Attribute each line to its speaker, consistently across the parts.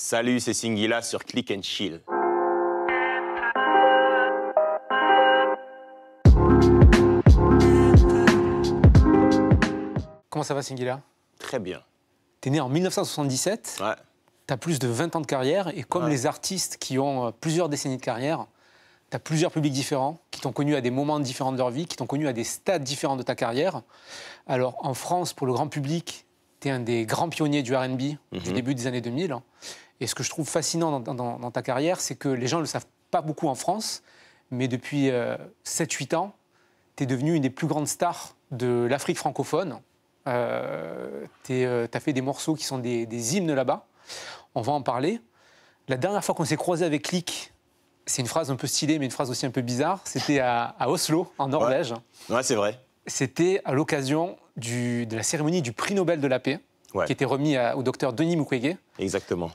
Speaker 1: Salut, c'est Singila sur Click and Chill.
Speaker 2: Comment ça va, Singila Très bien. T'es né en 1977. Ouais. T'as plus de 20 ans de carrière et comme les artistes qui ont euh, plusieurs décennies de carrière, t'as plusieurs publics différents qui t'ont connu à des moments différents de leur vie, qui t'ont connu à des stades différents de ta carrière. Alors en France, pour le grand public, tu es un des grands pionniers du RB du mhm. début des années 2000. Et ce que je trouve fascinant dans, ta carrière, c'est que les gens ne le savent pas beaucoup en France, mais depuis 7-8 euh, ans, tu es devenue une des plus grandes stars de l'Afrique francophone. Euh, tu euh, as fait des morceaux qui sont des, hymnes là-bas. On va en parler. La dernière fois qu'on s'est croisé avec Click, c'est une phrase un peu stylée, mais une phrase aussi un peu bizarre. C'était à, Oslo, en Norvège.
Speaker 1: Ouais, c'est vrai. C'était
Speaker 2: à l'occasion de la cérémonie du prix Nobel de la paix, qui était remis au docteur Denis
Speaker 1: Mukwege. Exactement.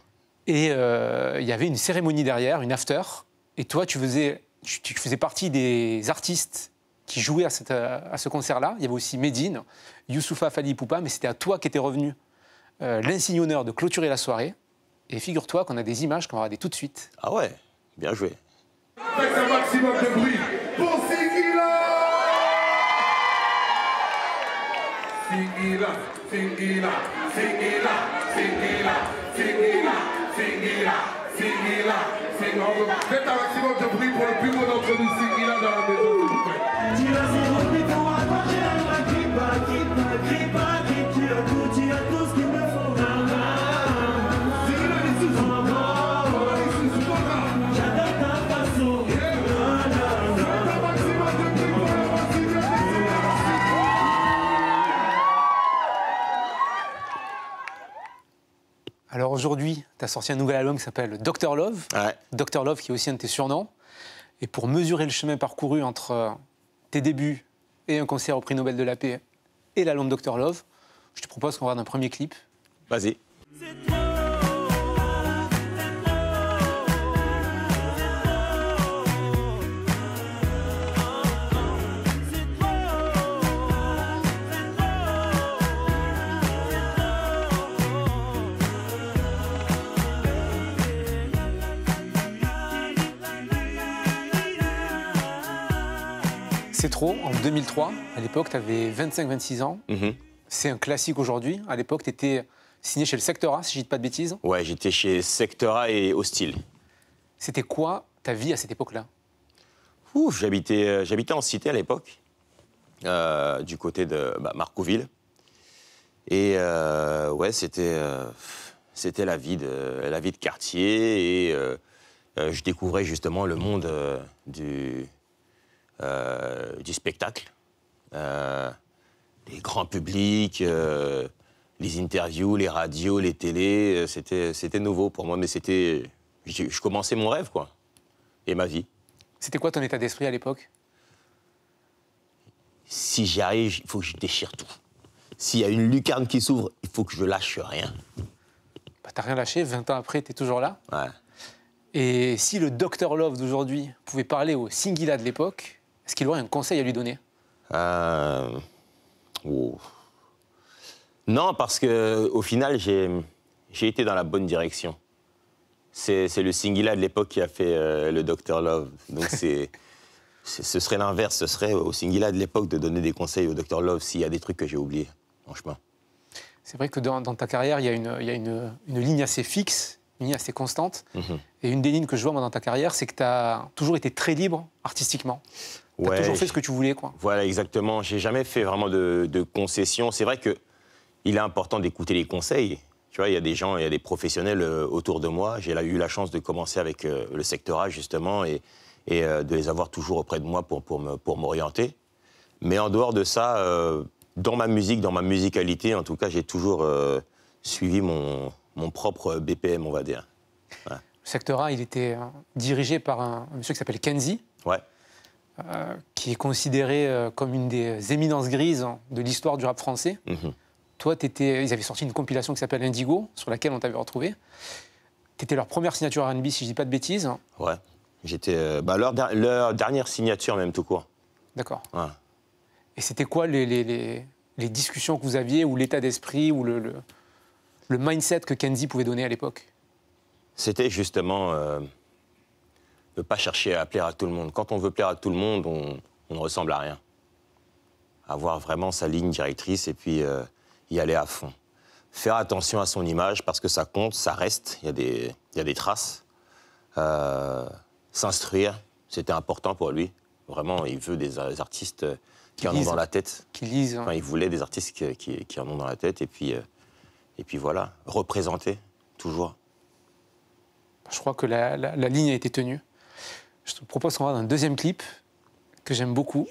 Speaker 2: Et euh, il y avait une cérémonie derrière, une after. Et toi, tu faisais, tu, faisais partie des artistes qui jouaient à, cette, ce concert-là. Il y avait aussi Medine, Youssoufa Fadi Poupa, mais c'était à toi qui était revenu euh, l'insigne honneur de clôturer la soirée. Et figure-toi qu'on a des images qu'on va regarder tout de suite. Ah ouais,
Speaker 1: bien joué.
Speaker 3: un maximum de bruit Singila, Singila, Singila. Faites un maximum de bruit pour le plus beau d'entre nous, Singila dans la maison.
Speaker 2: aujourd'hui, tu as sorti un nouvel album qui s'appelle Dr Love. Dr Love, qui est aussi un de tes surnoms. Et pour mesurer le chemin parcouru entre euh, tes débuts et un concert au prix Nobel de la paix et l'album Dr Love, je te propose qu'on regarde un premier clip. Vas-y. C'est trop, en 2003, à l'époque, tu avais 25-26 ans. Mhm. C'est un classique aujourd'hui. À l'époque, tu étais signé chez le Secteur si je dis pas
Speaker 1: de bêtises. Ouais, j'étais chez Secteur et Hostile.
Speaker 2: C'était quoi ta vie à cette époque-là
Speaker 1: Ouf, j'habitais, euh, j'habitais en cité à l'époque, euh, du côté de bah, Marcouville. Et euh, ouais, c'était, c'était la, vie de, la vie de quartier et je découvrais justement le monde du, euh, du spectacle, euh, les grands publics, euh, les interviews, les radios, les télés. Euh, c'était nouveau pour moi, mais c'était. Je, commençais mon rêve, quoi. Et ma vie.
Speaker 2: C'était quoi ton état d'esprit à l'époque
Speaker 1: Si j'y arrive, il faut que je déchire tout. S'il y a une lucarne qui s'ouvre, il faut que je lâche rien.
Speaker 2: Bah, t'as rien lâché, 20 ans après, t'es toujours là. Ouais. Et si le Dr Love d'aujourd'hui pouvait parler au Singila de l'époque, est-ce qu'il aurait un conseil à lui donner
Speaker 1: euh, oh. Non, parce que au final, j'ai été dans la bonne direction. C'est le Singila de l'époque qui a fait euh, le Dr Love. Donc c'est ce serait l'inverse, ce serait au Singila de l'époque de donner des conseils au Dr Love s'il y a des trucs que j'ai oubliés en chemin.
Speaker 2: C'est vrai que dans, ta carrière, il y a, une, ligne assez fixe, une ligne assez constante. Mhm. Et une des lignes que je vois dans ta carrière, c'est que tu as toujours été très libre artistiquement.
Speaker 1: Tu as toujours fait ce que tu voulais, quoi. Voilà, exactement. J'ai jamais fait vraiment de, de concessions. C'est vrai que il est important d'écouter les conseils. Tu vois, il y a des gens, il y a des professionnels euh, autour de moi. J'ai eu la chance de commencer avec euh, le secteur A, justement, et, euh, de les avoir toujours auprès de moi pour, pour m'orienter. Mais en dehors de ça, dans ma musique, dans ma musicalité, en tout cas, j'ai toujours suivi mon, propre BPM, on va dire. Le
Speaker 2: secteur A, il était dirigé par un, monsieur qui s'appelle Kenzie. Ouais. Euh, qui est considéré euh, comme une des éminences grises hein, de l'histoire du rap français. Mhm. Toi, étais, ils avaient sorti une compilation qui s'appelle Indigo, sur laquelle on t'avait retrouvé. T'étais leur première signature RB, si je dis pas de bêtises. Hein.
Speaker 1: Ouais. J'étais. Euh, bah, leur, dernière signature, même tout court. D'accord. Et c'était quoi les, les,
Speaker 2: les, discussions que vous aviez, ou l'état d'esprit, ou le, le, mindset que Kenzie pouvait donner à l'époque
Speaker 1: C'était justement ne pas chercher à plaire à tout le monde. Quand on veut plaire à tout le monde, on, ne ressemble à rien. Avoir vraiment sa ligne directrice et puis euh, y aller à fond. Faire attention à son image parce que ça compte, ça reste, il y, a des, traces. Euh, s'instruire, c'était important pour lui. Vraiment, il veut des, artistes qui, en ont dans la tête. Qui lisent. Hein. Enfin, il voulait des artistes qui, en ont dans la tête. Et puis, euh, et puis voilà, représenter, toujours.
Speaker 2: Je crois que la ligne a été tenue. Je te propose qu'on va dans un deuxième clip que j'aime beaucoup,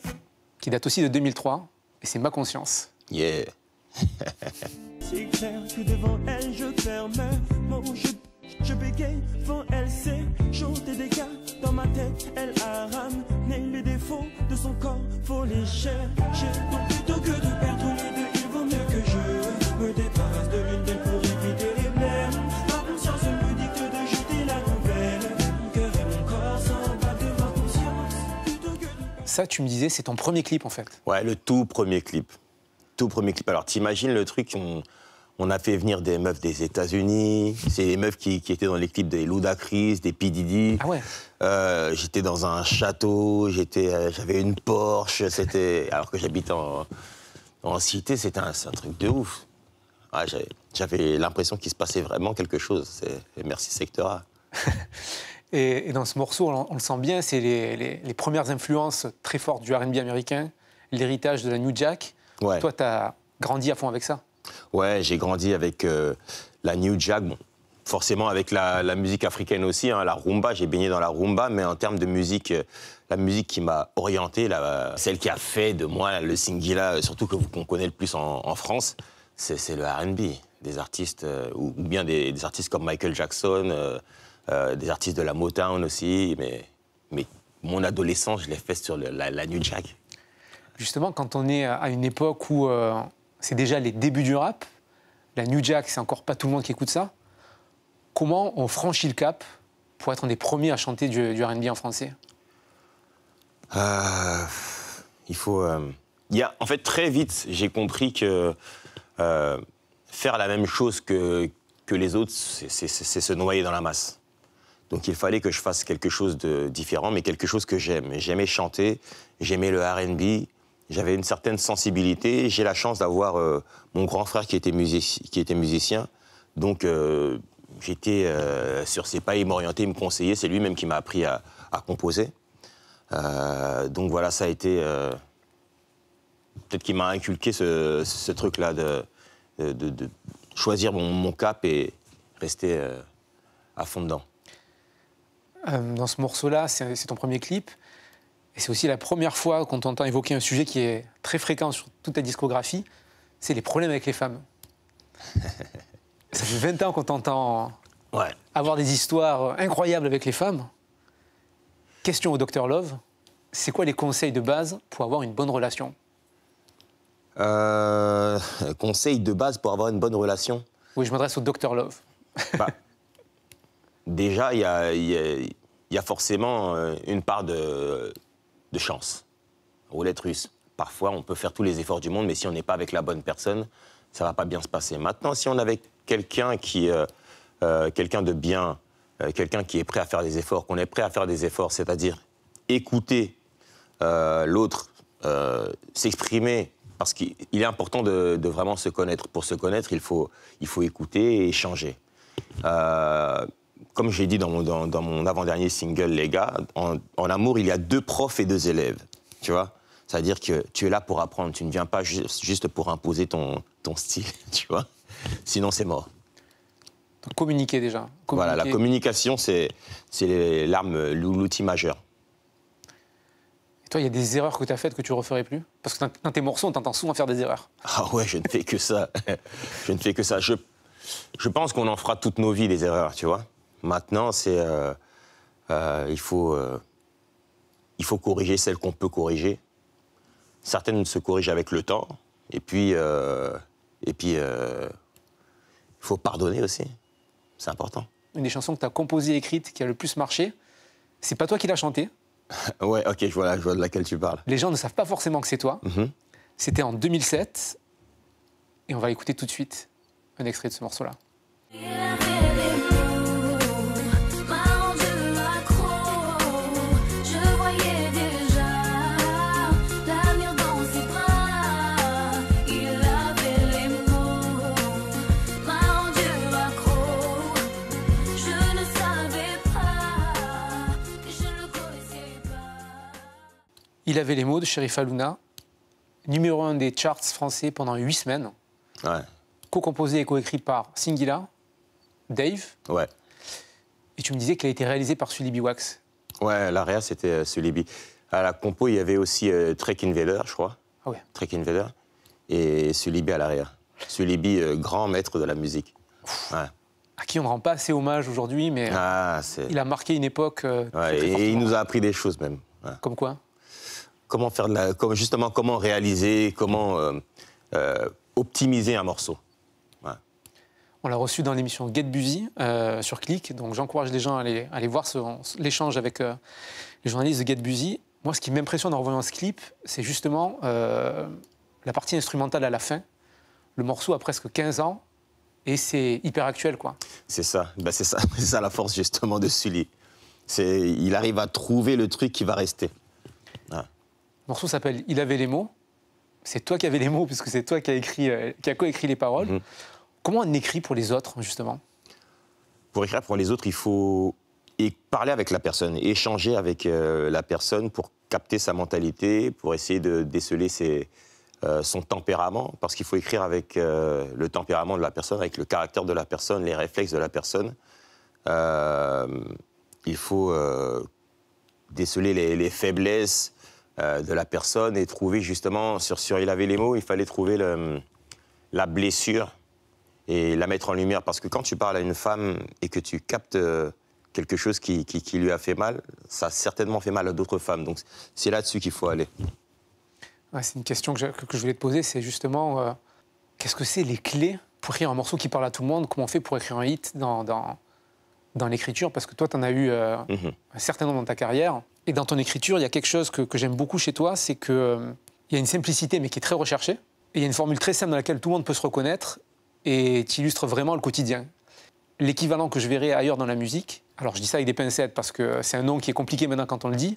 Speaker 2: qui date aussi de 2003, et c'est Ma Conscience.
Speaker 1: Yeah.
Speaker 3: c'est clair que devant elle, je ferme mon je, je bégaye, devant elle, c'est chaud des dégâts dans ma tête. Elle a ramené les défauts de son corps, faut les chercher.
Speaker 2: Ça, tu me disais, c'est ton premier clip en fait.
Speaker 1: Ouais, le tout premier clip. Tout premier clip. Alors, t'imagines le truc, on, a fait venir des meufs des États-Unis. C'est les meufs qui, étaient dans les clips des Ludacris, des Pididi. Ah ouais euh, J'étais dans un château, euh, j'avais une Porsche. C'était Alors que j'habite en, cité, c'était un, truc de ouf. j'avais l'impression qu'il se passait vraiment quelque chose. Merci Sectora.
Speaker 2: Et, dans ce morceau, on, le sent bien, c'est les, premières influences très fortes du RB américain, l'héritage de la New Jack. Toi, tu as grandi à fond avec ça
Speaker 1: Ouais, j'ai grandi avec euh, la New Jack. Bon, forcément avec la, musique africaine aussi, hein, la rumba, j'ai baigné dans la rumba, mais en termes de musique, euh, la musique qui m'a orienté, celle qui a fait de moi le singila, euh, surtout que qu'on connaît le plus en, France, c'est le RB, des artistes, ou, bien des, artistes comme Michael Jackson. Euh, des artistes de la Motown aussi, mais, mais mon adolescence, je l'ai fait sur la, la, New Jack.
Speaker 2: Justement, quand on est à une époque où euh, c'est déjà les débuts du rap, la New Jack, c'est encore pas tout le monde qui écoute ça, comment on franchit le cap pour être un des premiers à chanter du, RB en français
Speaker 1: euh, Il faut. Il y en fait, très vite, j'ai compris que faire la même chose que, que les autres, c'est se noyer dans la masse. Donc il fallait que je fasse quelque chose de différent, mais quelque chose que j'aime. J'aimais chanter, j'aimais le RB, j'avais une certaine sensibilité. J'ai la chance d'avoir euh, mon grand frère qui était, musicien. Donc euh, j'étais euh, sur ses pas, il m'orientait, il me conseillait. C'est lui-même qui m'a appris à, composer. donc voilà, ça a été. Peut-être qu'il m'a inculqué ce, truc-là de, choisir mon, mon, cap et rester à fond dedans.
Speaker 2: Euh, dans ce morceau-là, c'est ton premier clip. Et c'est aussi la première fois qu'on t'entend évoquer un sujet qui est très fréquent sur toute ta discographie, c'est les problèmes avec les femmes. Ça fait 20 ans qu'on t'entend avoir des histoires incroyables avec les femmes. Question au docteur Love, c'est quoi les conseils de base pour avoir une bonne relation
Speaker 1: euh, Conseils de base pour avoir une bonne relation Oui, je m'adresse au docteur Love. Bah, déjà, il y a, forcément euh, une part de, de chance. Roulette russe. Parfois, on peut faire tous les efforts du monde, mais si on n'est pas avec la bonne personne, ça va pas bien se passer. Maintenant, si on est avec quelqu'un qui, euh, euh, quelqu'un de bien, quelqu'un qui est prêt à faire des efforts, qu'on est prêt à faire des efforts, c'est-à-dire écouter l'autre s'exprimer, parce qu'il est important de, vraiment se connaître. Pour se connaître, il faut, il faut écouter et échanger comme j'ai dit dans mon, dans, mon avant-dernier single, les gars, en, amour, il y a deux profs et deux élèves. Tu vois C'est-à-dire que tu es là pour apprendre, tu ne viens pas juste pour imposer ton, ton style, tu vois Sinon, c'est mort.
Speaker 2: communiquer déjà.
Speaker 1: Voilà, la communication, c'est l'arme, l'outil majeur.
Speaker 2: Et toi, il y a des erreurs que tu as faites que tu referais plus Parce que dans tes morceaux, on t'entend souvent faire des
Speaker 1: erreurs. Ah ouais, je ne fais que ça. je ne fais que ça. Je, je pense qu'on en fera toutes nos vies, des erreurs, tu vois Maintenant, c'est euh, euh, il faut euh, il faut corriger celles qu'on peut corriger. Certaines se corrigent avec le temps, et puis et puis il faut pardonner aussi. C'est important.
Speaker 2: Une des chansons que tu as composées, écrites qui a le plus marché, c'est pas toi qui l'as chantée.
Speaker 1: ouais, ok, je vois, je vois de laquelle tu parles.
Speaker 2: Les gens ne savent pas forcément que c'est toi. Mm-hmm. C'était
Speaker 1: en 2007,
Speaker 2: et on va écouter tout de suite un extrait de ce morceau-là. il avait les mots de Sheriff aluna numéro un des charts français pendant huit semaines, ouais. co-composé et co-écrit par Singila, Dave.
Speaker 1: Ouais. Et tu
Speaker 2: me disais qu'elle a été réalisée par Sulibi Wax.
Speaker 1: Ouais, l'arrière, c'était euh, Sulibi. À la compo, il y avait aussi euh, Trek je crois. Ah ouais. Trek Et Sulibi à l'arrière. Sulibi, euh, grand maître de la musique. À qui
Speaker 2: on ne rend pas assez hommage aujourd'hui, mais
Speaker 1: ah, il
Speaker 2: a marqué une époque. Euh,
Speaker 1: et, il nous a appris des choses même. Comme quoi comment faire de la, justement comment réaliser, comment euh, euh, optimiser un morceau.
Speaker 2: On l'a reçu dans l'émission Get Busy euh, sur Click, donc j'encourage les gens à aller, voir l'échange avec les journalistes de Get Busy. Moi, ce qui m'impressionne en revoyant ce clip, c'est justement la partie instrumentale à la fin. Le morceau a presque 15 ans et c'est hyper actuel, quoi.
Speaker 1: C'est ça, bah, c'est ça, ça la force justement de Sully. Il arrive à trouver le truc qui va rester.
Speaker 2: Le morceau s'appelle Il avait les mots. C'est toi qui avais les mots, puisque c'est toi qui as écrit, euh, qui a coécrit les paroles. Mhm. Comment on écrit pour les autres, justement
Speaker 1: Pour écrire pour les autres, il faut parler avec la personne, échanger avec euh, la personne pour capter sa mentalité, pour essayer de déceler euh, son tempérament, parce qu'il faut écrire avec le tempérament de la personne, avec le caractère de la personne, les réflexes de la personne. il faut déceler les faiblesses, euh, de la personne et trouver justement, sur, sur il avait les mots, il fallait trouver la blessure et la mettre en lumière. Parce que quand tu parles à une femme et que tu captes euh, quelque chose qui, lui a fait mal, ça a certainement fait mal à d'autres femmes. Donc c'est là-dessus qu'il faut aller.
Speaker 2: c'est une question que je, voulais te poser, c'est justement euh, qu'est-ce que c'est les clés pour écrire un morceau qui parle à tout le monde Comment on fait pour écrire un hit dans, dans, dans l'écriture, parce que toi, tu en as eu euh, mhm. un certain nombre dans ta carrière. Et dans ton écriture, il y a quelque chose que, j'aime beaucoup chez toi, c'est qu'il euh, y a une simplicité, mais qui est très recherchée. Et il y a une formule très simple dans laquelle tout le monde peut se reconnaître, et qui illustre vraiment le quotidien. L'équivalent que je verrais ailleurs dans la musique, alors je dis ça avec des pincettes, parce que c'est un nom qui est compliqué maintenant quand on le dit,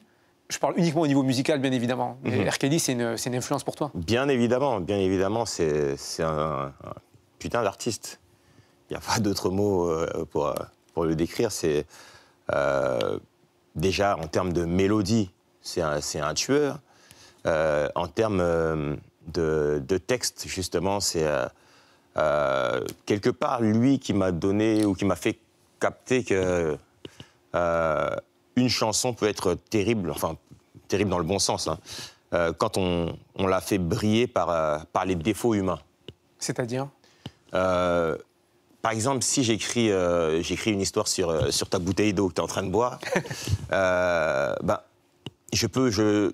Speaker 2: je parle uniquement au niveau musical, bien évidemment. mais -hmm. c'est une, influence pour toi
Speaker 1: Bien évidemment, bien évidemment, c'est un, un, putain d'artiste. Il n'y a pas d'autre mot euh, pour, pour le décrire, c'est euh, déjà en termes de mélodie, c'est un, un, tueur. Euh, en termes euh, de, texte, justement, c'est quelque part lui qui m'a donné ou qui m'a fait capter que une chanson peut être terrible, enfin terrible dans le bon sens, hein, quand on, la fait briller par, par les défauts humains. C'est-à-dire euh, par exemple, si j'écris euh, une histoire sur, euh, sur ta bouteille d'eau que tu es en train de boire, euh, ben, je, peux, je,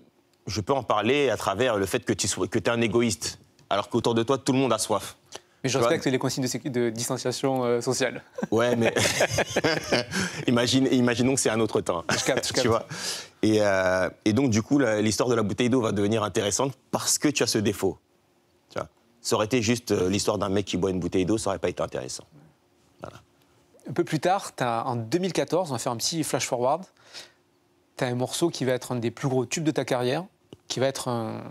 Speaker 1: je peux en parler à travers le fait que tu es un égoïste, alors qu'autour de toi, tout le monde a soif.
Speaker 2: Mais je respecte les consignes de, distanciation euh, sociale.
Speaker 1: Ouais, mais Imagine, imaginons que c'est un autre temps. Je capte, je capte. Tu vois et, donc, du coup, l'histoire de la bouteille d'eau va devenir intéressante parce que tu as ce défaut. ça aurait été juste l'histoire d'un mec qui boit une bouteille d'eau, ça n'aurait pas été intéressant.
Speaker 2: Un peu plus tard, en 2014, on va faire un petit flash forward, tu as un morceau qui va être un des plus gros tubes de ta carrière, qui va être un,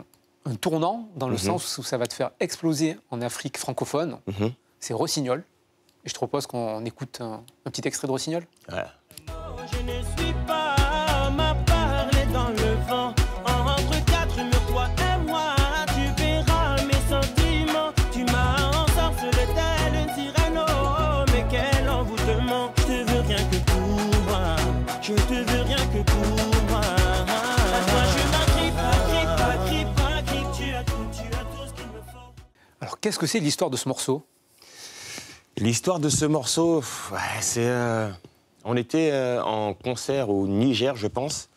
Speaker 2: tournant dans le mhm. sens où ça va te faire exploser en Afrique francophone. Mhm. C'est Rossignol. Et je te propose qu'on écoute un, un, petit extrait de Rossignol. Ouais.
Speaker 1: qu'est-ce que c'est l'histoire de ce morceau L'histoire de ce morceau, c'est. Euh, on était euh, en concert au Niger, je pense.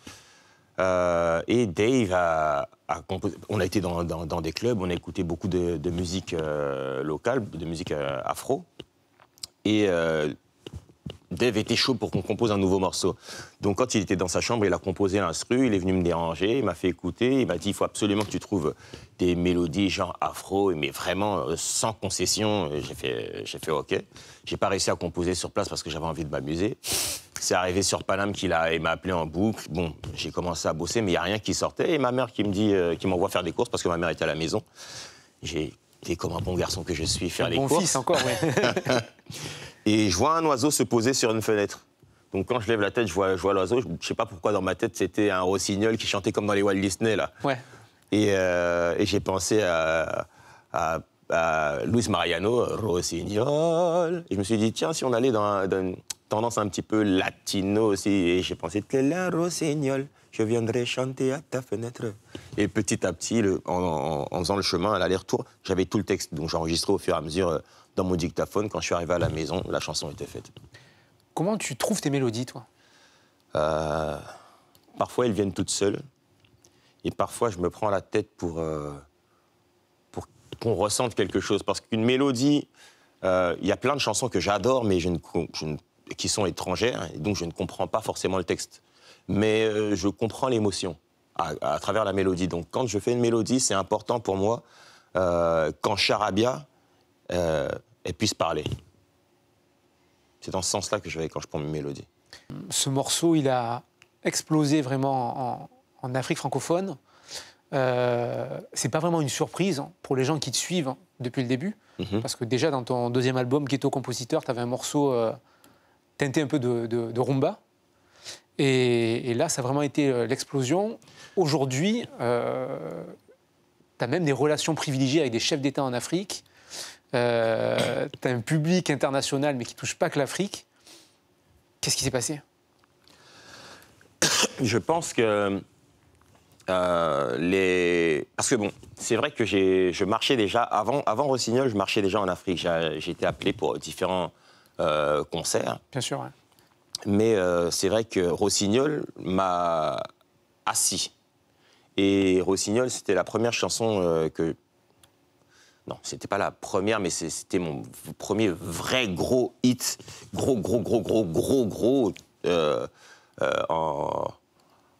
Speaker 1: Euh, et Dave a, composé. On a été dans, des clubs, on a écouté beaucoup de, de musique locale, de musique afro. Et Dave était chaud pour qu'on compose un nouveau morceau. Donc quand il était dans sa chambre, il a composé un l'instru, il est venu me déranger, il m'a fait écouter, il m'a dit il faut absolument que tu trouves des mélodies genre afro, mais vraiment euh, sans concession. J'ai fait, j'ai fait ok. J'ai pas réussi à composer sur place parce que j'avais envie de m'amuser. C'est arrivé sur Paname qu'il a, il m'a appelé en boucle. Bon, j'ai commencé à bosser, mais il y a rien qui sortait. Et ma mère qui me dit, euh, qui m'envoie faire des courses parce que ma mère était à la maison. J'ai été comme un bon garçon que je suis, faire un les bon courses. fils
Speaker 2: encore, ouais.
Speaker 1: Et je vois un oiseau se poser sur une fenêtre. Donc quand je lève la tête, je vois, l'oiseau. Je ne sais pas pourquoi dans ma tête, c'était un rossignol qui chantait comme dans les Walt Disney, là. Ouais. Et, euh, j'ai pensé à, à, Luis Mariano, rossignol. Et je me suis dit, tiens, si on allait dans, une tendance un petit peu latino aussi, et j'ai pensé, t'es là, rossignol, je viendrai
Speaker 3: chanter à ta fenêtre.
Speaker 1: Et petit à petit, en, faisant le chemin à l'aller-retour, j'avais tout le texte, donc j'enregistrais au fur et à mesure euh, dans mon dictaphone, quand je suis arrivé à la maison, la chanson était faite. Comment tu trouves tes mélodies, toi euh, Parfois, elles viennent toutes seules. Et parfois, je me prends la tête pour, euh, pour qu'on ressente quelque chose. Parce qu'une mélodie, euh, il y a plein de chansons que j'adore, mais qui sont étrangères, et donc je ne comprends pas forcément le texte. Mais je comprends l'émotion à, à, travers la mélodie. Donc quand je fais une mélodie, c'est important pour moi. quand Charabia, euh, et puisse parler. C'est dans ce sens-là que je vais quand je prends mes mélodies.
Speaker 2: Ce morceau, il a explosé vraiment en, Afrique francophone. Euh, c'est pas vraiment une surprise hein, pour les gens qui te suivent hein, depuis le début, mhm. parce que déjà dans ton deuxième album, Ghetto Compositeur, tu avais un morceau euh, teinté un peu de, rumba. Et, là, ça a vraiment été euh, l'explosion. Aujourd'hui, tu as même des relations privilégiées avec des chefs d'État en Afrique. Euh, t'as un public international, mais qui touche pas que l'Afrique. Qu'est-ce qui s'est passé
Speaker 1: Je pense que euh, les... Parce que bon, c'est vrai que je marchais déjà, avant, avant Rossignol, je marchais déjà en Afrique. J'ai été appelé pour différents euh, concerts. Bien sûr. Ouais. Mais c'est vrai que Rossignol m'a assis. Et Rossignol, c'était la première chanson que, non, c'était pas la première, mais c'était mon premier vrai gros hit, gros, gros, gros, gros, gros, gros euh, euh, en,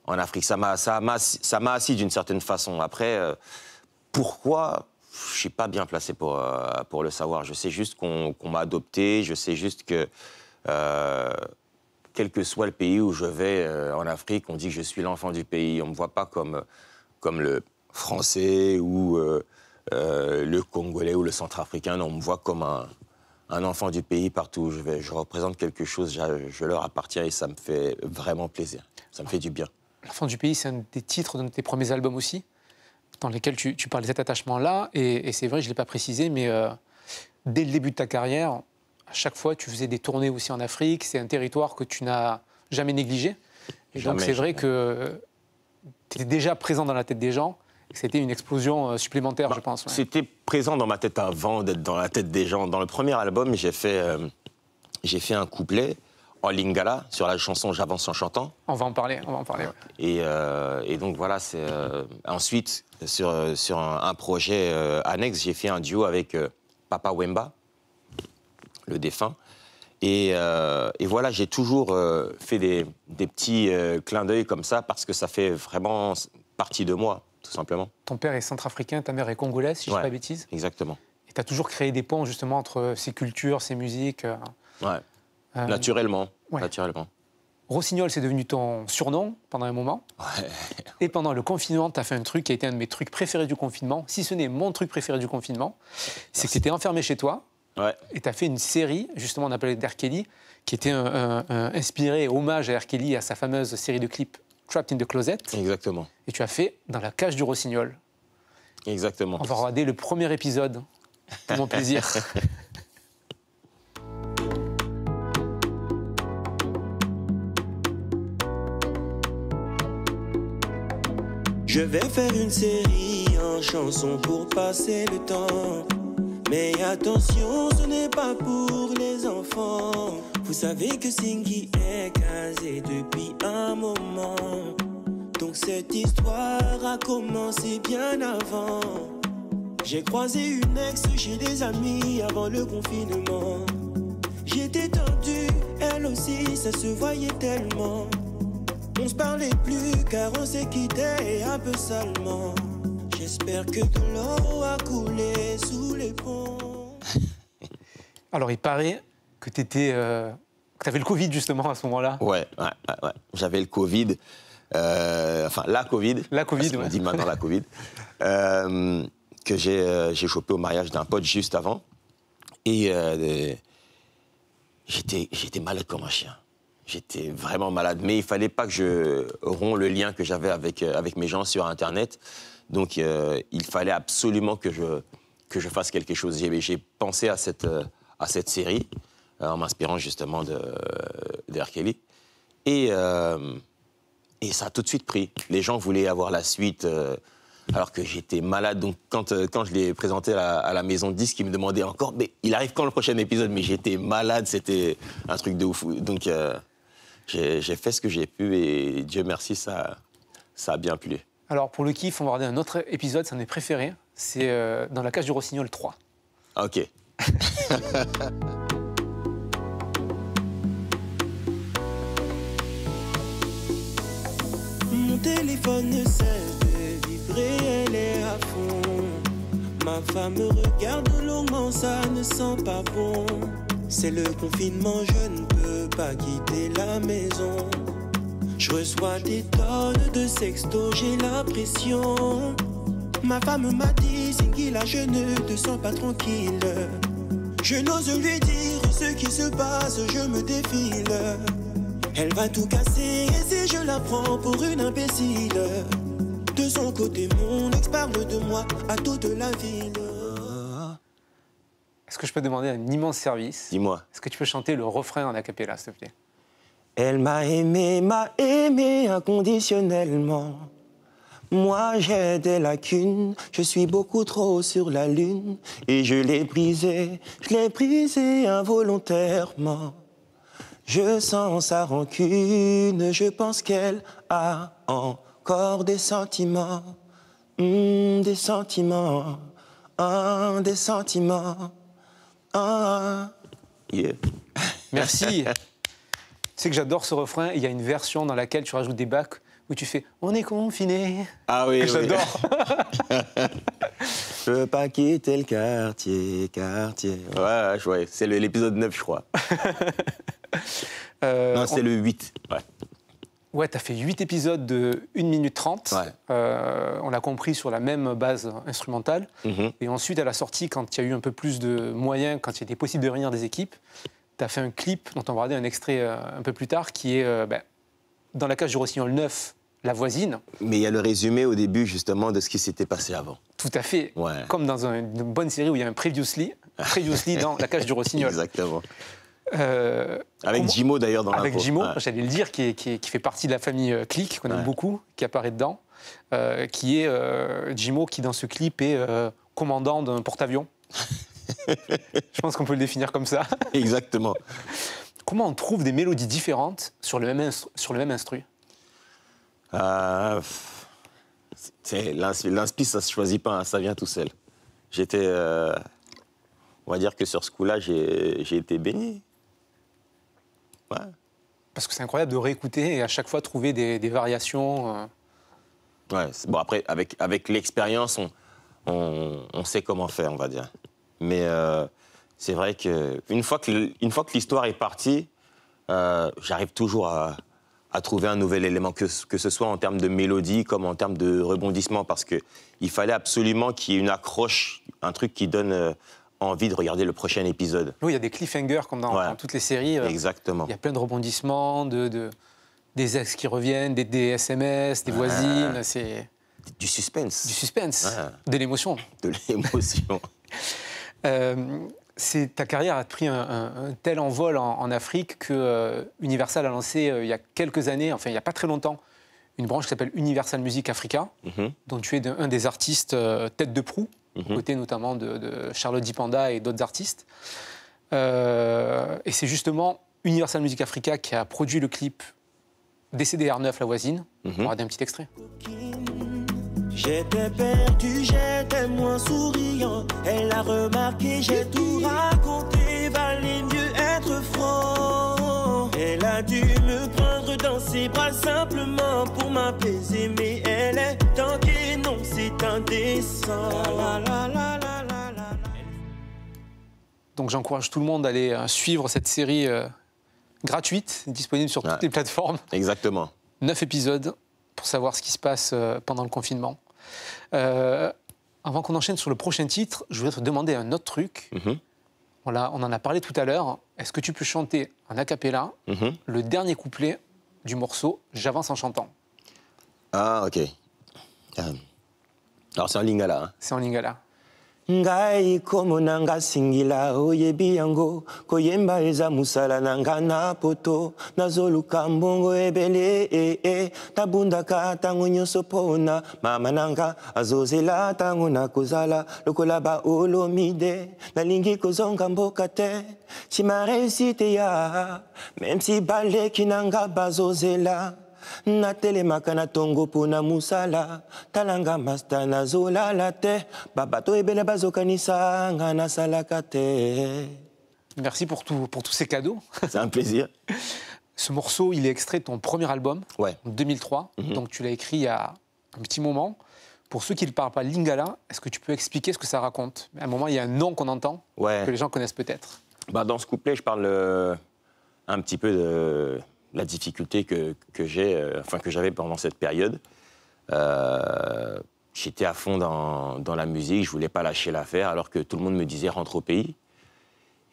Speaker 1: Afrique. Ça m'a, assis d'une certaine façon. Après, euh, pourquoi Je suis pas bien placé pour, pour le savoir. Je sais juste qu'on, m'a adopté. Je sais juste que quel que soit le pays où je vais en Afrique, on dit que je suis l'enfant du pays. On me voit pas comme comme le français ou euh, le Congolais ou le Centrafricain. on me voit comme un, enfant du pays partout je vais. Je représente quelque chose, je, leur appartiens et ça me fait vraiment plaisir. Ça me fait du bien.
Speaker 2: L'enfant du pays, c'est un des titres de tes premiers albums aussi, dans lesquels tu, parles de cet attachement-là. Et, c'est vrai, je ne l'ai pas précisé, mais euh, dès le début de ta carrière, à chaque fois, tu faisais des tournées aussi en Afrique. C'est un territoire que tu n'as jamais négligé. Et donc, c'est vrai que euh, tu étais déjà présent dans la tête des gens. C'était une explosion euh, supplémentaire, je bah, pense.
Speaker 1: C'était présent dans ma tête avant d'être dans la tête des gens. Dans le premier album, j'ai fait, euh, j'ai fait un couplet en lingala sur la chanson J'avance en chantant.
Speaker 2: On va en parler, on va en parler.
Speaker 1: Euh, et, donc voilà, c'est ensuite sur, sur un, projet annexe, j'ai fait un duo avec Papa Wemba, le défunt. Et, voilà, j'ai toujours fait des, des petits clins d'œil comme ça parce que ça fait vraiment partie de moi tout simplement.
Speaker 2: Ton père est centrafricain, ta mère est congolaise, si je ne dis pas bêtise. Exactement. Et tu as toujours créé des ponts justement entre ces cultures, ces musiques. Euh,
Speaker 1: ouais. Euh, naturellement. Naturellement.
Speaker 2: Rossignol, c'est devenu ton surnom pendant un moment. Ouais. Et pendant le confinement, tu as fait un truc qui a été un de mes trucs préférés du confinement, si ce n'est mon truc préféré du confinement. C'est que tu étais enfermé chez toi. Ouais. Et tu as fait une série, justement, on appelait Kelly qui était un, inspiré, hommage à Kelly à sa fameuse série de clips Trapped in the Closet. Exactement. Et tu as fait Dans la cage du rossignol. Exactement. On va regarder le premier épisode. Pour mon plaisir.
Speaker 3: Je vais faire une série en chansons pour passer le temps. Mais attention, ce n'est pas pour les enfants. Vous savez que Singy est casé depuis un moment. Donc cette histoire a commencé bien avant. J'ai croisé une ex chez des amis avant le confinement. J'étais tendue, elle aussi, ça se voyait tellement. On se parlait plus car on s'est quitté un peu salement. J'espère que tout l'eau a coulé sous
Speaker 2: alors, il paraît que tu étais. Euh, que tu avais le Covid, justement, à ce moment-là.
Speaker 1: Ouais, ouais, J'avais le Covid. Euh, enfin, la Covid. La Covid, On dit maintenant la Covid. Euh, que j'ai chopé au mariage d'un pote juste avant. Et j'étais malade comme un chien. J'étais vraiment malade. Mais il fallait pas que je romps le lien que j'avais avec, avec mes gens sur Internet. Donc, il fallait absolument que je, que je fasse quelque chose. J'ai pensé à cette à cette série, euh, en m'inspirant justement de, de Et, euh, et ça a tout de suite pris. Les gens voulaient avoir la suite euh, alors que j'étais malade. Donc quand, quand je l'ai présenté à la, maison de disques, ils me demandaient encore, mais il arrive quand le prochain épisode Mais j'étais malade, c'était un truc de ouf. Donc j'ai fait ce que j'ai pu et Dieu merci, ça, ça a bien plu.
Speaker 2: Alors pour le kiff, on va regarder un autre épisode, c'est un de C'est dans la cage du Rossignol 3.
Speaker 1: Ah, ok.
Speaker 3: Mon téléphone ne cesse de vibrer, elle est à fond. Ma femme regarde longuement, ça ne sent pas bon. C'est le confinement, je ne peux pas quitter la maison. Je reçois des tonnes de sextos, j'ai la pression Ma femme m'a dit, Singila, je ne te sens pas tranquille. Je n'ose lui dire ce qui se passe, je me défile. Elle va tout casser et si je la prends pour une imbécile. De son côté, mon ex parle de moi à toute la ville.
Speaker 2: Est-ce que je peux demander un immense service Dis-moi. Est-ce que tu peux chanter le refrain en acapella, s'il
Speaker 3: te plaît Elle m'a aimé, m'a aimé inconditionnellement. Moi j'ai des lacunes, je suis beaucoup trop sur la lune et je l'ai brisé, je l'ai brisé involontairement. Je sens sa rancune, je pense qu'elle a encore des sentiments, hmm, des sentiments, des sentiments.
Speaker 1: Merci.
Speaker 2: C'est que j'adore ce refrain. Il y a une version dans laquelle tu rajoutes des bacs où tu fais On est confiné.
Speaker 1: Ah oui, j'adore. Oui.
Speaker 3: je veux pas quitter le
Speaker 1: quartier, quartier. Ouais, ouais c'est l'épisode 9, je crois. Euh, non, c'est le 8.
Speaker 2: Ouais. t'as fait 8 épisodes de 1 minute 30. Euh, on l'a compris sur la même base instrumentale. Mm-hmm. Et ensuite, à la sortie, quand il y a eu un peu plus de moyens, quand il était possible de réunir des équipes, t'as fait un clip dont on va regarder un extrait euh, un peu plus tard qui est ben, dans la cage du Rossignol 9, la voisine.
Speaker 1: Mais il y a le résumé au début, justement, de ce qui s'était passé avant.
Speaker 2: Tout à fait. Comme dans une bonne série où il y a un previously, previously dans la cage du Rossignol. Exactement. Euh, avec Jimo d'ailleurs dans la Avec Jimo, j'allais le dire, qui, fait partie de la famille euh, Click, qu'on aime beaucoup, qui apparaît dedans, euh, qui est Jimo qui dans ce clip est commandant d'un porte-avions. Je pense qu'on peut le définir comme ça. Exactement. comment on trouve des mélodies différentes sur le même, sur le même instru
Speaker 1: euh, L'inspi, ça ne se choisit pas, hein, ça vient tout seul. J'étais. Euh, on va dire que sur ce coup-là, j'ai été béni. Ouais.
Speaker 2: Parce que c'est incroyable de réécouter et à chaque fois trouver des, variations.
Speaker 1: Euh. bon, après, avec, avec l'expérience, on, on, sait comment faire, on va dire. Mais euh, c'est vrai qu'une fois que, une fois que l'histoire est partie, euh, j'arrive toujours à, trouver un nouvel élément, que, que, ce soit en termes de mélodie comme en termes de rebondissement, parce qu'il fallait absolument qu'il y ait une accroche, un truc qui donne... Euh, envie de regarder le prochain épisode. Oui, il y a des cliffhangers comme dans, toutes les séries. Euh, Exactement. Il y a
Speaker 2: plein de rebondissements, de, de des ex qui reviennent, des, SMS, des voisines. C'est du suspense. Du suspense, de l'émotion.
Speaker 1: De l'émotion.
Speaker 2: ta carrière a pris un, tel envol en, Afrique que euh, Universal a lancé euh, il y a quelques années, enfin il n'y a pas très longtemps, une branche qui s'appelle Universal Music Africa, mhm. dont tu es un des artistes euh, tête de proue, mhm. côté notamment de, Charlotte Dipanda et d'autres artistes. et c'est justement Universal Music Africa qui a produit le clip Décédé R9, la voisine. On mhm. un petit extrait.
Speaker 3: J'étais perdu, j'étais moins souriant. Elle a remarqué, j'ai tout raconté. Valait mieux être franc. Elle a dû me prendre dans ses bras simplement pour m'apaiser. Mais elle est tankée, non, c'est indécent.
Speaker 2: Donc j'encourage tout le monde à aller euh, suivre cette série euh, gratuite, disponible sur toutes les plateformes.
Speaker 1: Exactement.
Speaker 2: Neuf épisodes pour savoir ce qui se passe euh, pendant le confinement. Euh, avant qu'on enchaîne sur le prochain titre, je voudrais te demander un autre truc. Mhm. Voilà, on en a parlé tout à l'heure. Est-ce que tu peux chanter en a cappella mhm. le dernier couplet du morceau J'avance en chantant
Speaker 1: Ah, ok. Euh, alors c'est en lingala. Hein.
Speaker 3: C'est en lingala. ngai komo na nga singila oyebi yango koyemba eza mosala na nga na poto nazoluka mbongo ebele ee eh, e, eh. nabundaka ntango nyonso mpona mama na nga azozela ntango nakozala lokola baolomide nalingi kozonga mboka te nsima resite ya memsi baleki na nga bazozela Merci pour, pour tous ces cadeaux.
Speaker 1: C'est un plaisir.
Speaker 2: Ce morceau, il est extrait de ton premier album, ouais. en 2003. Mhm. Donc tu l'as écrit il y a un petit moment. Pour ceux qui ne parlent pas lingala, est-ce que tu peux expliquer ce que ça raconte À un moment, il y a un nom qu'on entend, que les gens connaissent peut-être.
Speaker 1: Bah, dans ce couplet, je parle euh, un petit peu de, la difficulté que, j'ai, euh, enfin que j'avais pendant cette période. Euh, j'étais à fond dans, dans, la musique, je voulais pas lâcher l'affaire, alors que tout le monde me disait rentre au pays.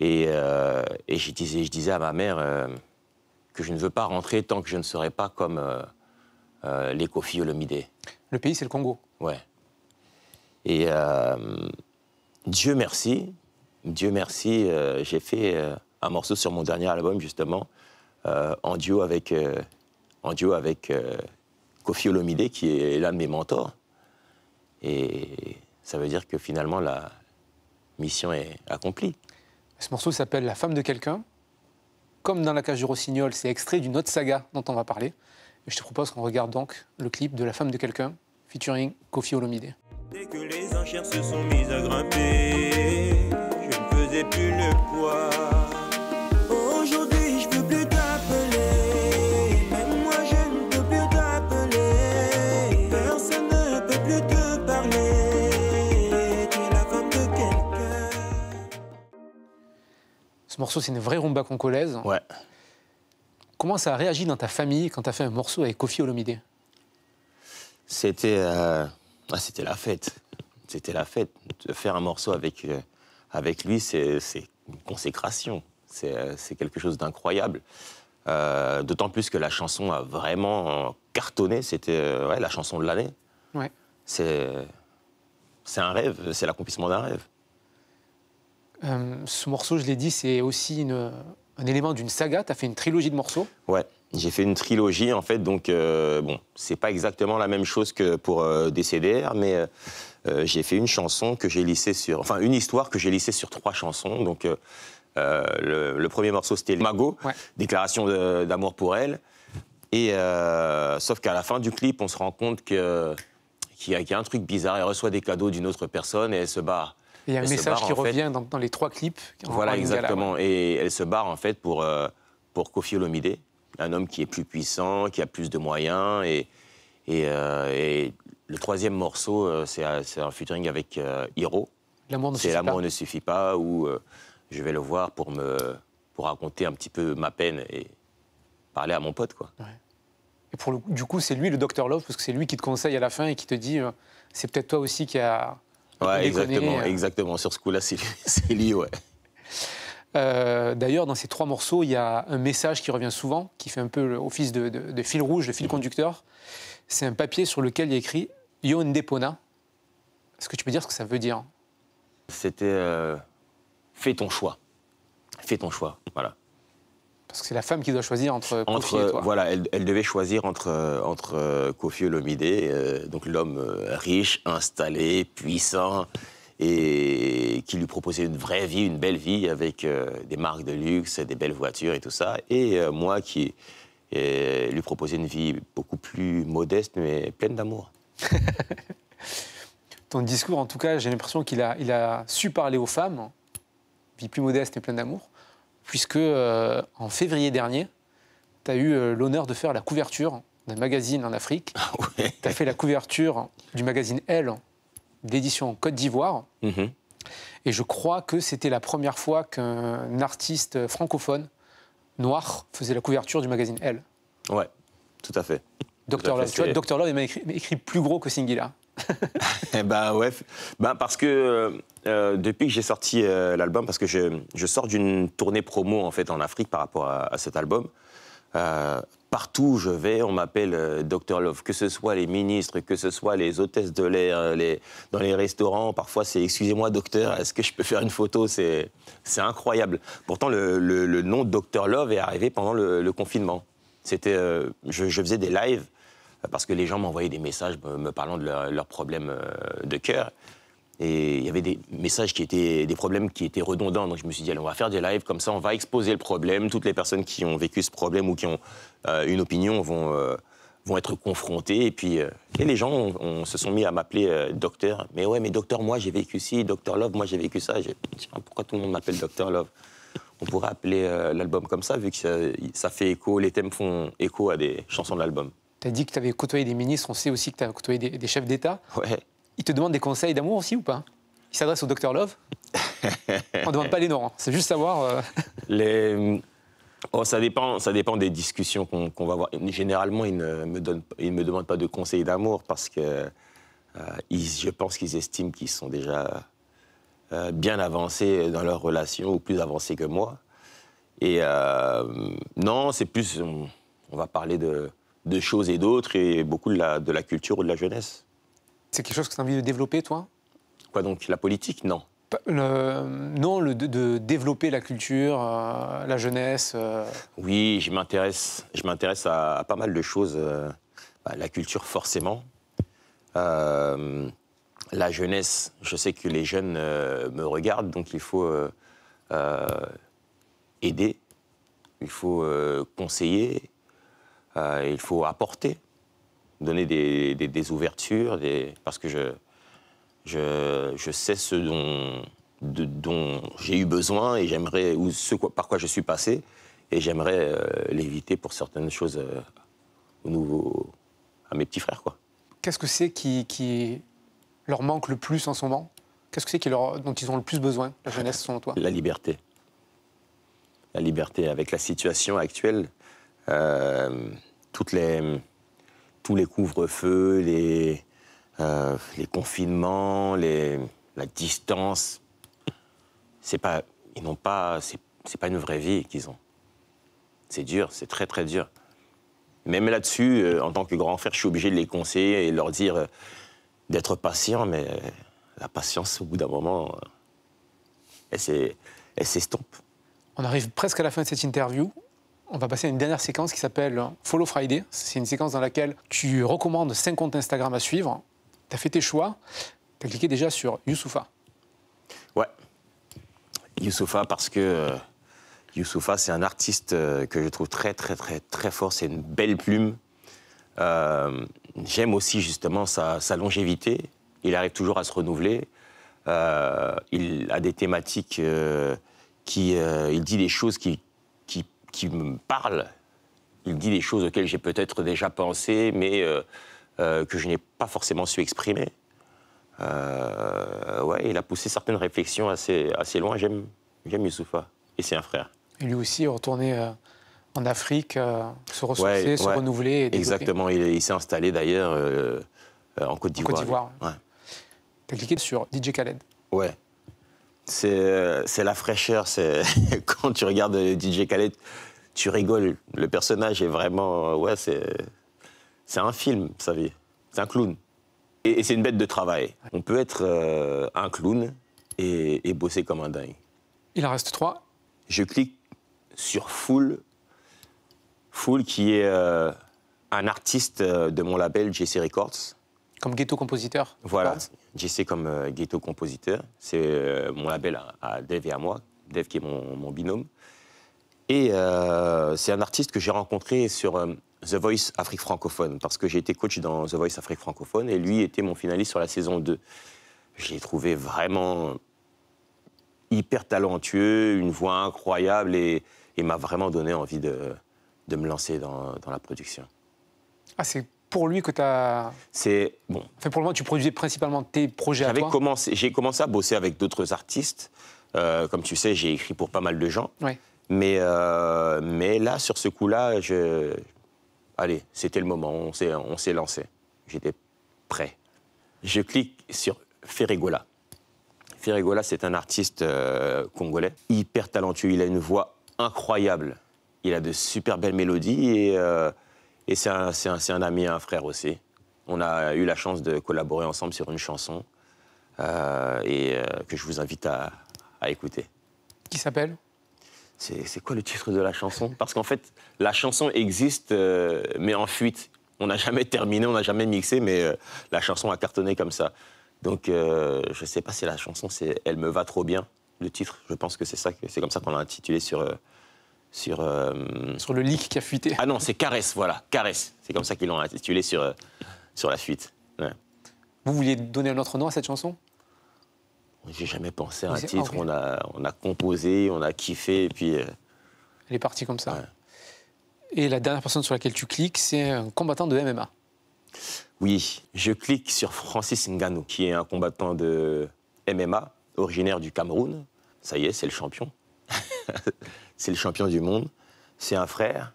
Speaker 1: Et, euh, je, disais, je disais à ma mère que je ne veux pas rentrer tant que je ne serai pas comme les Kofi Olomide.
Speaker 2: Le pays, c'est le Congo.
Speaker 1: Ouais. Et Dieu merci, Dieu merci, j'ai fait un morceau sur mon dernier album justement euh, en duo avec, euh, avec euh, Kofi Olomide, qui est l'un de mes mentors. Et ça veut dire que finalement, la mission est accomplie.
Speaker 2: Ce morceau s'appelle La femme de quelqu'un. Comme dans La cage du rossignol, c'est extrait d'une autre saga dont on va parler. je te propose qu'on regarde donc le clip de La femme de quelqu'un, featuring Kofi Olomide.
Speaker 3: Dès que les enchères se sont mises à grimper, je ne faisais plus le poids.
Speaker 2: morceau, c'est une vraie rumba congolaise. Ouais. Comment ça a réagi dans ta famille quand tu as fait un morceau avec Kofi Olomide
Speaker 1: C'était euh, ah, c'était la fête. C'était la fête. De faire un morceau avec, euh, avec lui, c'est une consécration. C'est euh, quelque chose d'incroyable. D'autant plus que la chanson a vraiment cartonné. C'était la chanson de l'année. C'est un rêve, c'est l'accomplissement d'un rêve.
Speaker 2: Euh, ce morceau, je l'ai dit, c'est aussi une, un élément d'une saga. Tu as fait une trilogie de morceaux.
Speaker 1: Ouais, j'ai fait une trilogie, en fait. Donc, euh, bon, c'est pas exactement la même chose que pour des euh, DCDR, mais j'ai fait une chanson que j'ai lissée sur. Enfin, une histoire que j'ai lissée sur trois chansons. Donc, le, premier morceau, c'était Mago, déclaration d'amour pour elle. Et sauf qu'à la fin du clip, on se rend compte qu'il y, a un truc bizarre. Elle reçoit des cadeaux d'une autre personne et elle se bat il y a un message qui revient
Speaker 2: dans, les trois clips. Voilà, exactement.
Speaker 1: Et elle se barre en fait pour, euh, pour Kofi Olomide, un homme qui est plus puissant, qui a plus de moyens. Et, et, euh, le troisième morceau, euh, c'est un featuring avec Hiro. L'amour ne suffit pas. L'amour ne suffit pas, où je vais le voir pour, me, pour raconter un petit peu ma peine et parler à mon pote. Quoi.
Speaker 2: Et pour le, du coup, c'est lui le docteur Love, parce que c'est lui qui te conseille à la fin et qui te dit c'est peut-être toi aussi qui a Ouais, exactement, hein.
Speaker 1: exactement. Sur ce coup-là, c'est lié, ouais.
Speaker 2: Euh, d'ailleurs, dans ces trois morceaux, il y a un message qui revient souvent, qui fait un peu l'office de, fil rouge, de fil mhm. conducteur. C'est un papier sur lequel il y a écrit yo Depona. Est-ce que tu peux dire ce que ça veut dire
Speaker 1: C'était euh, Fais ton choix. Fais ton choix. Voilà.
Speaker 2: Parce que c'est la femme qui doit choisir entre, et toi. Voilà,
Speaker 1: elle, devait choisir entre, entre Kofi l'homme euh, donc l'homme euh, riche, installé, puissant, et qui lui proposait une vraie vie, une belle vie, avec euh, des marques de luxe, des belles voitures et tout ça, et moi qui lui proposais une vie beaucoup plus modeste, mais pleine d'amour.
Speaker 2: Ton discours, en tout cas, j'ai l'impression qu'il a, il a su parler aux femmes, vie plus modeste et pleine d'amour puisque euh, en février dernier, tu as eu euh, l'honneur de faire la couverture d'un magazine en Afrique. Ah tu as fait la couverture du magazine Elle, d'édition Côte d'Ivoire. Mhm. Et je crois que c'était la première fois qu'un artiste francophone noir faisait la couverture du magazine Elle.
Speaker 1: Ouais, tout à fait. Docteur Love, tu Love
Speaker 2: écrit, plus gros que Singila.
Speaker 1: Eh ben ouais, ben, parce que euh, euh, depuis que j'ai sorti euh, l'album, parce que je, je sors d'une tournée promo en fait en Afrique par rapport à, cet album. partout où je vais, on m'appelle Dr Love, que ce soit les ministres, que ce soit les hôtesses de l'air, les, dans les restaurants, parfois c'est excusez-moi docteur, est-ce que je peux faire une photo C'est incroyable. Pourtant le, le, nom Dr Love est arrivé pendant le, confinement. C'était, je faisais des lives parce que les gens m'envoyaient des messages me, parlant de leurs leur problèmes euh, de cœur. Et il y avait des messages qui étaient des problèmes qui étaient redondants. Donc je me suis dit, allez, on va faire des lives comme ça, on va exposer le problème. Toutes les personnes qui ont vécu ce problème ou qui ont euh, une opinion vont, euh, vont être confrontées. Et puis, les gens se sont mis à m'appeler docteur. Mais ouais, mais docteur, moi j'ai vécu ci, docteur Love, moi j'ai vécu ça. Je, pourquoi tout le monde m'appelle docteur Love On pourrait appeler l'album comme ça, vu que ça fait écho, les thèmes font écho à des chansons de l'album.
Speaker 2: Tu dit que tu avais côtoyé des ministres, on sait aussi que tu as côtoyé des, chefs d'État. Ouais. Ils te demandent des conseils d'amour aussi ou pas Ils s'adressent au docteur Love
Speaker 1: On ne demande pas les noms, hein. c'est juste savoir. Euh. Euh, oh, ça, dépend, ça dépend des discussions qu'on va avoir. Généralement, ils ne me, demandent pas de conseils d'amour parce que euh, je pense qu'ils estiment qu'ils sont déjà bien avancés dans leur relation ou plus avancés que moi. Et non, c'est plus. on, va parler de de choses et d'autres, et beaucoup de la, culture ou de la jeunesse.
Speaker 2: C'est quelque chose que tu as envie de développer, toi
Speaker 1: Quoi donc La politique Non.
Speaker 2: non, le, de, développer la culture, euh, la jeunesse. Euh.
Speaker 1: Oui, je m'intéresse, je m'intéresse à, pas mal de choses. Euh, la culture, forcément. la jeunesse, je sais que les jeunes me regardent, donc il faut aider, il faut conseiller, euh, il faut apporter, donner des, ouvertures, des, parce que je, je, je sais ce dont, dont j'ai eu besoin et j'aimerais, ou ce par quoi je suis passé, et j'aimerais euh, l'éviter pour certaines choses euh, au nouveau, à mes petits frères. Quoi.
Speaker 2: Qu'est-ce que c'est qui, qui leur manque le plus en ce moment Qu'est-ce que c'est qui dont ils ont le plus besoin, la jeunesse, selon toi
Speaker 1: La liberté. La liberté. Avec la situation actuelle, euh, toutes les, tous les couvre-feux, les, euh, les confinements, les, la distance, c'est pas, ils n'ont pas, c'est pas une vraie vie qu'ils ont. C'est dur, c'est très très dur. Même là-dessus, euh, en tant que grand frère, je suis obligé de les conseiller et leur dire d'être patient, mais la patience, au bout d'un moment, elle s'estompe.
Speaker 2: On arrive presque à la fin de cette interview. On va passer à une dernière séquence qui s'appelle Follow Friday. C'est une séquence dans laquelle tu recommandes 5 comptes Instagram à suivre. Tu as fait tes choix. Tu as cliqué déjà sur Youssoufa.
Speaker 1: Ouais. Youssoufa parce que euh, Youssoufa, c'est un artiste euh, que je trouve très, très, très, très fort. C'est une belle plume. Euh, j'aime aussi justement sa, longévité. Il arrive toujours à se renouveler. il a des thématiques qui. il dit des choses qui, qui me parle. Il dit des choses auxquelles j'ai peut-être déjà pensé, mais euh, euh, que je n'ai pas forcément su exprimer. Euh, ouais, il a poussé certaines réflexions assez, assez loin. J'aime, j'aime Youssoufa, et c'est un frère.
Speaker 2: Et lui aussi est retourné en Afrique, se ressourcer, se renouveler. Exactement,
Speaker 1: il, il s'est installé d'ailleurs en Côte d'Ivoire. Côte d'Ivoire. Ouais.
Speaker 2: T'as cliqué sur DJ Khaled.
Speaker 1: Ouais. Euh, c'est la fraîcheur. quand tu regardes DJ Khaled, tu rigoles. Le personnage est vraiment, euh, ouais, c'est un film, sa vie. C'est un clown. Et, c'est une bête de travail. On peut être euh, un clown et, bosser comme un dingue.
Speaker 2: Il en reste trois.
Speaker 1: Je clique sur Fool. Full qui est un artiste de mon label JC Records comme ghetto compositeur Voilà, j'essaie comme euh, ghetto compositeur. C'est euh, mon label à, Dave et à moi, Dave qui est mon, binôme. Et euh, c'est un artiste que j'ai rencontré sur The Voice Afrique francophone, parce que j'ai été coach dans The Voice Afrique francophone, et lui était mon finaliste sur la saison 2. Je l'ai trouvé vraiment hyper talentueux, une voix incroyable, et il m'a vraiment donné envie de, de me lancer dans, dans la production.
Speaker 2: Ah, c'est pour lui que tu as.
Speaker 1: C'est bon. Enfin, pour le moment, tu produisais principalement tes projets à toi. Commencé, j'ai commencé à bosser avec d'autres artistes. Euh, comme tu sais, j'ai écrit pour pas mal de gens. Mais, euh, mais là, sur ce coup-là, je... allez, c'était le moment. On s'est, on s'est lancé. J'étais prêt. Je clique sur Ferregola. Ferregola, c'est un artiste euh, congolais, hyper talentueux. Il a une voix incroyable. Il a de super belles mélodies et et c'est un, ami et un frère aussi. On a eu la chance de collaborer ensemble sur une chanson euh, et euh, que je vous invite à, écouter. Qui s'appelle C'est quoi le titre de la chanson Parce qu'en fait, la chanson existe, euh, mais en fuite. On n'a jamais terminé, on n'a jamais mixé, mais la chanson a cartonné comme ça. Donc, je ne sais pas si la chanson, c'est Elle me va trop bien, le titre. Je pense que c'est ça, c'est comme ça qu'on l'a intitulé sur euh, sur, le leak qui a fuité. Ah non, c'est Caresse, voilà, Caresse. C'est comme ça qu'ils l'ont intitulé sur, euh, sur la fuite.
Speaker 2: Vous vouliez donner un autre nom à cette chanson
Speaker 1: J'ai jamais pensé à un titre. on, a, composé, on a kiffé, et puis. Euh,
Speaker 2: Elle est partie comme ça. Et la dernière personne sur laquelle tu cliques, c'est un combattant de MMA.
Speaker 1: Oui, je clique sur Francis Ngannou, qui est un combattant de MMA, originaire du Cameroun. Ça y est, c'est le champion. c'est le champion du monde, c'est un frère.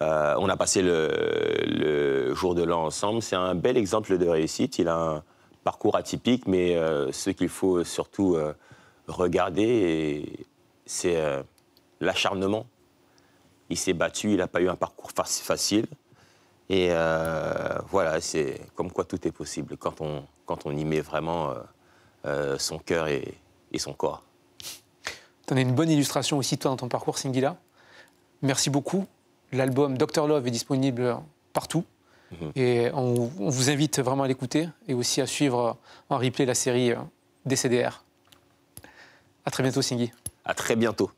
Speaker 1: Euh, on a passé le, jour de l'an ensemble. C'est un bel exemple de réussite. Il a un parcours atypique, mais euh, ce qu'il faut surtout euh, regarder, c'est l'acharnement. Il s'est battu, il n'a pas eu un parcours facile. Et voilà, c'est comme quoi tout est possible quand on, quand on y met vraiment son cœur et son corps.
Speaker 2: On a une bonne illustration aussi, toi, dans ton parcours, Singila. Merci beaucoup. L'album Doctor Love est disponible partout. Mhm. Et on, vous invite vraiment à l'écouter et aussi à suivre en replay la série euh, DCDR. À très bientôt, Singhi. À très bientôt.